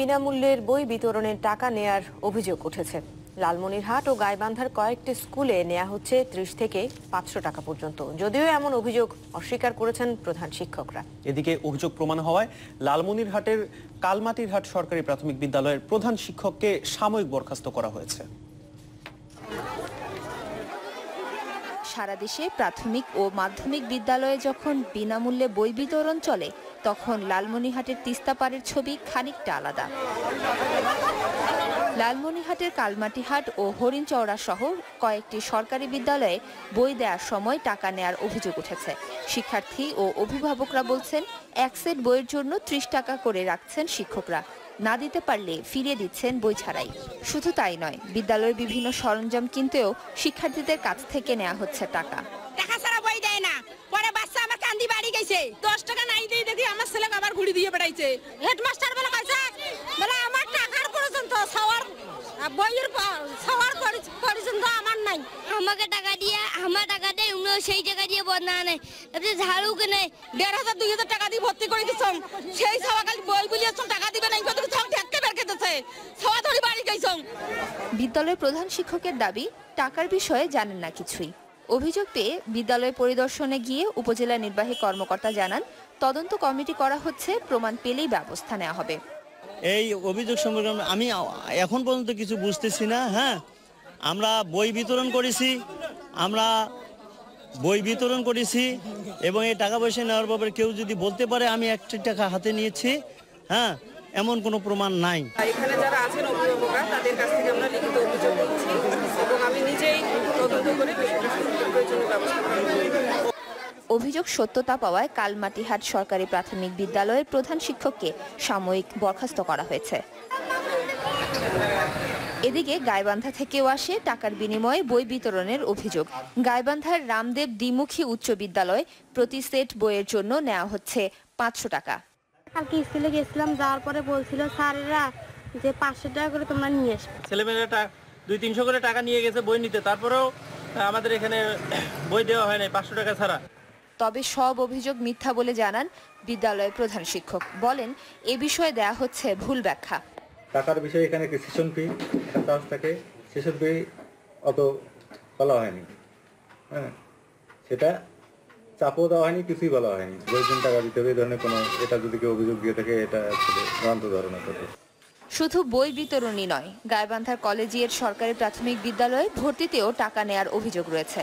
বিনামূল্যের বই বিতরণের টাকা নেয়ার অভিযোগ উঠেছে লালমনিরহাট ও গাইবান্ধার কয়েকটি স্কুলে নেয়া হচ্ছে ত্রিশ থেকে পাঁচশো টাকা পর্যন্ত যদিও এমন অভিযোগ অস্বীকার করেছেন প্রধান শিক্ষকরা এদিকে অভিযোগ প্রমাণ হওয়ায় লালমনিরহাটের কালমাটিরহাট সরকারি প্রাথমিক বিদ্যালয়ের প্রধান শিক্ষককে সাময়িক বরখাস্ত করা হয়েছে সারা দেশে প্রাথমিক ও মাধ্যমিক বিদ্যালয়ে যখন বিনামূল্যে বই বিতরণ চলে তখন লালমনিরহাটের তিস্তাপাড়ের ছবি খানিকটা আলাদা লালমনিহাটের কালমাটিহাট ও হরিণ চওড়া সহ কয়েকটি সরকারি বিদ্যালয়ে বই দেওয়ার সময় টাকা নেয়ার অভিযোগ উঠেছে শিক্ষার্থী ও অভিভাবকরা বলছেন এক সেট বইয়ের জন্য ত্রিশ টাকা করে রাখছেন শিক্ষকরা না দিতে পারলে ফিরিয়ে দিচ্ছেন বই ছাড়াই শুধু তাই নয় বিদ্যালয়ের বিভিন্ন সরঞ্জাম কিনতেও শিক্ষার্থীদের কাছ থেকে নেওয়া হচ্ছে টাকা টাকা ছাড়া বই দেয় না পরে বাচ্চা আমার কান্দি বাড়ি গেছে দশ টাকা ছুরি দিয়ে বেড়াইছে হেডমাস্টার বলে কইছে বলে আমার টাকার প্রয়োজন তো সওয়ার বইয়ের সওয়ার সবার তো আমার নাই আমাকে টাকা দিয়ে আমার টাকা দেয় উনি সেই টাকা দিয়ে বদনা নেই তারপরে ঝাড়ু কিনে দেড় হাজার দুই হাজার টাকা দিয়ে ভর্তি করে দিচ্ছ সেই সওয়া খালি বই বুঝিয়েছ টাকা দিবে নাই কত সব ঠেকতে বের খেতেছে সওয়া ধরে বাড়ি গেছ বিদ্যালয়ের প্রধান শিক্ষকের দাবি টাকার বিষয়ে জানেন না কিছুই অভিযোগ পেয়ে বিদ্যালয় পরিদর্শনে গিয়ে উপজেলা নির্বাহী কর্মকর্তা জানান তদন্ত কমিটি করা হচ্ছে প্রমাণ পেলেই ব্যবস্থা নেওয়া হবে এই অভিযোগ সম্পর্কে আমি এখন পর্যন্ত কিছু বুঝতেছি না হ্যাঁ আমরা বই বিতরণ করেছি আমরা বই বিতরণ করেছি এবং এই টাকা পয়সা নেওয়ার ব্যাপারে কেউ যদি বলতে পারে আমি একটি টাকা হাতে নিয়েছি হ্যাঁ এমন কোনো প্রমাণ নাই এখানে যারা আছেন অভিভাবকরা তাদের কাছ থেকে আমরা লিখিত অভিযোগ অভিযোগ সত্যতা পাওয়ায় কালমাটিহাট সরকারি প্রাথমিক বিদ্যালয়ের প্রধান শিক্ষককে সাময়িক বরখাস্ত করা হয়েছে এদিকে গাইবান্ধা থেকেও আসে টাকার বিনিময়ে বই বিতরণের অভিযোগ গাইবান্ধার রামদেব দ্বিমুখী উচ্চ বিদ্যালয় প্রতি সেট বইয়ের জন্য নেওয়া হচ্ছে পাঁচশো টাকা কালকে স্কুলে গেছিলাম যাওয়ার পরে বলছিল স্যারেরা যে পাঁচশো টাকা করে তোমরা নিয়ে আসবে ছেলেমেয়েরা দুই তিনশো করে টাকা নিয়ে গেছে বই নিতে তারপরেও আমাদের এখানে বই দেওয়া হয় নাই পাঁচশো টাকা ছাড়া তবে সব অভিযোগ মিথ্যা বলে জানান বিদ্যালয়ের প্রধান শিক্ষক বলেন এ বিষয়ে দেয়া হচ্ছে ভুল ব্যাখ্যা টাকার বিষয়ে এখানে সেশন ফি চার্জ থাকে সেশন ফি অত বলা হয়নি হ্যাঁ সেটা চাপও দেওয়া হয়নি কিছুই বলা হয়নি দশজন টাকা দিতে হবে ধরনের কোনো এটা যদি কেউ অভিযোগ দিয়ে থাকে এটা আসলে ভ্রান্ত ধারণা করে শুধু বই বিতরণই নয় গায়বান্ধার কলেজিয়ের সরকারি প্রাথমিক বিদ্যালয়ে ভর্তিতেও টাকা নেয়ার অভিযোগ রয়েছে